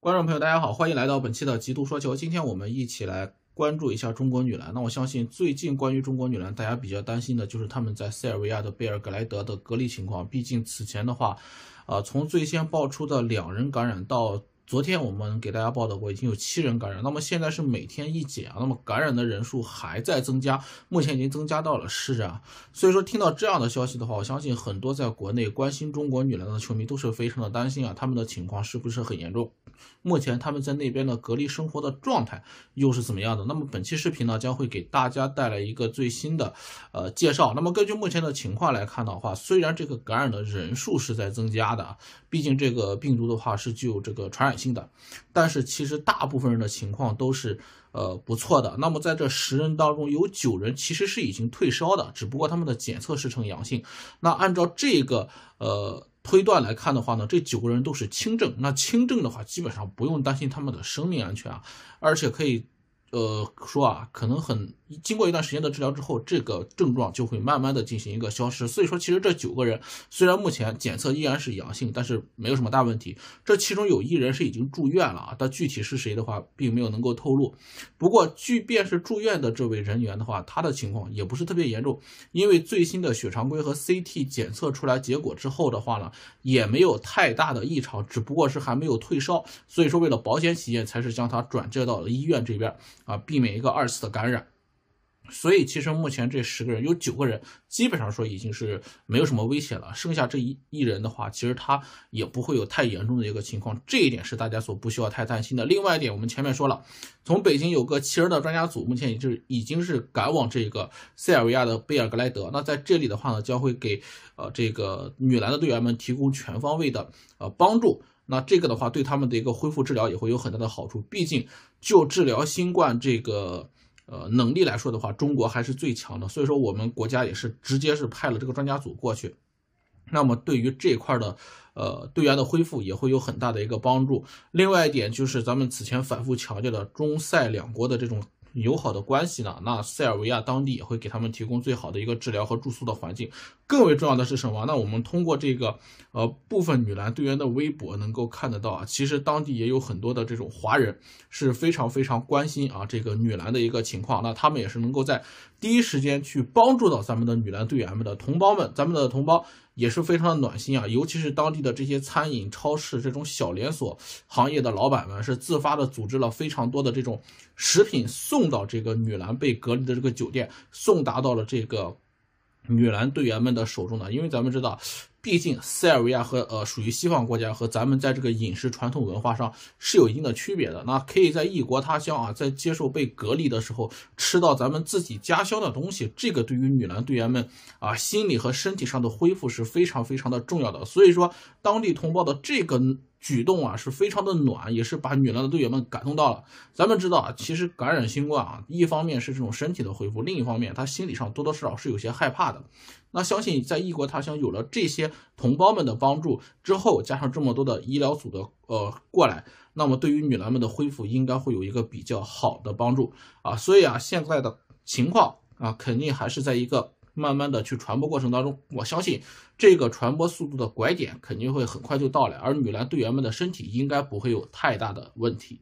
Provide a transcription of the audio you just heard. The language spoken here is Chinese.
观众朋友，大家好，欢迎来到本期的极度说球。今天我们一起来关注一下中国女篮。那我相信最近关于中国女篮，大家比较担心的就是她们在塞尔维亚的贝尔格莱德的隔离情况。毕竟此前的话，呃，从最先爆出的两人感染到昨天我们给大家报道过，已经有七人感染。那么现在是每天一检啊，那么感染的人数还在增加，目前已经增加到了十人。所以说听到这样的消息的话，我相信很多在国内关心中国女篮的球迷都是非常的担心啊，她们的情况是不是很严重？目前他们在那边的隔离生活的状态又是怎么样的？那么本期视频呢将会给大家带来一个最新的呃介绍。那么根据目前的情况来看的话，虽然这个感染的人数是在增加的，毕竟这个病毒的话是具有这个传染性的，但是其实大部分人的情况都是呃不错的。那么在这十人当中，有九人其实是已经退烧的，只不过他们的检测是呈阳性。那按照这个呃。推断来看的话呢，这九个人都是轻症。那轻症的话，基本上不用担心他们的生命安全啊，而且可以。呃，说啊，可能很经过一段时间的治疗之后，这个症状就会慢慢的进行一个消失。所以说，其实这九个人虽然目前检测依然是阳性，但是没有什么大问题。这其中有一人是已经住院了啊，但具体是谁的话，并没有能够透露。不过，即便是住院的这位人员的话，他的情况也不是特别严重，因为最新的血常规和 CT 检测出来结果之后的话呢，也没有太大的异常，只不过是还没有退烧。所以说，为了保险起见，才是将他转介到了医院这边。啊，避免一个二次的感染，所以其实目前这十个人有九个人基本上说已经是没有什么危险了，剩下这一一人的话，其实他也不会有太严重的一个情况，这一点是大家所不需要太担心的。另外一点，我们前面说了，从北京有个七人的专家组，目前也就是已经是赶往这个塞尔维亚的贝尔格莱德，那在这里的话呢，将会给呃这个女篮的队员们提供全方位的呃帮助。那这个的话，对他们的一个恢复治疗也会有很大的好处。毕竟，就治疗新冠这个，呃，能力来说的话，中国还是最强的。所以说，我们国家也是直接是派了这个专家组过去。那么，对于这块的，呃，队员的恢复也会有很大的一个帮助。另外一点就是咱们此前反复强调的中塞两国的这种友好的关系呢，那塞尔维亚当地也会给他们提供最好的一个治疗和住宿的环境。更为重要的是什么？那我们通过这个，呃，部分女篮队员的微博能够看得到啊，其实当地也有很多的这种华人是非常非常关心啊这个女篮的一个情况，那他们也是能够在第一时间去帮助到咱们的女篮队员们的同胞们，咱们的同胞也是非常的暖心啊，尤其是当地的这些餐饮、超市这种小连锁行业的老板们，是自发的组织了非常多的这种食品送到这个女篮被隔离的这个酒店，送达到了这个。女篮队员们的手中的，因为咱们知道，毕竟塞尔维亚和呃属于西方国家，和咱们在这个饮食传统文化上是有一定的区别的。那可以在异国他乡啊，在接受被隔离的时候吃到咱们自己家乡的东西，这个对于女篮队员们啊心理和身体上的恢复是非常非常的重要的。所以说，当地同胞的这个。举动啊，是非常的暖，也是把女篮的队员们感动到了。咱们知道啊，其实感染新冠啊，一方面是这种身体的恢复，另一方面他心理上多多少少是有些害怕的。那相信在异国他乡有了这些同胞们的帮助之后，加上这么多的医疗组的呃过来，那么对于女篮们的恢复应该会有一个比较好的帮助啊。所以啊，现在的情况啊，肯定还是在一个。慢慢的去传播过程当中，我相信这个传播速度的拐点肯定会很快就到来，而女篮队员们的身体应该不会有太大的问题。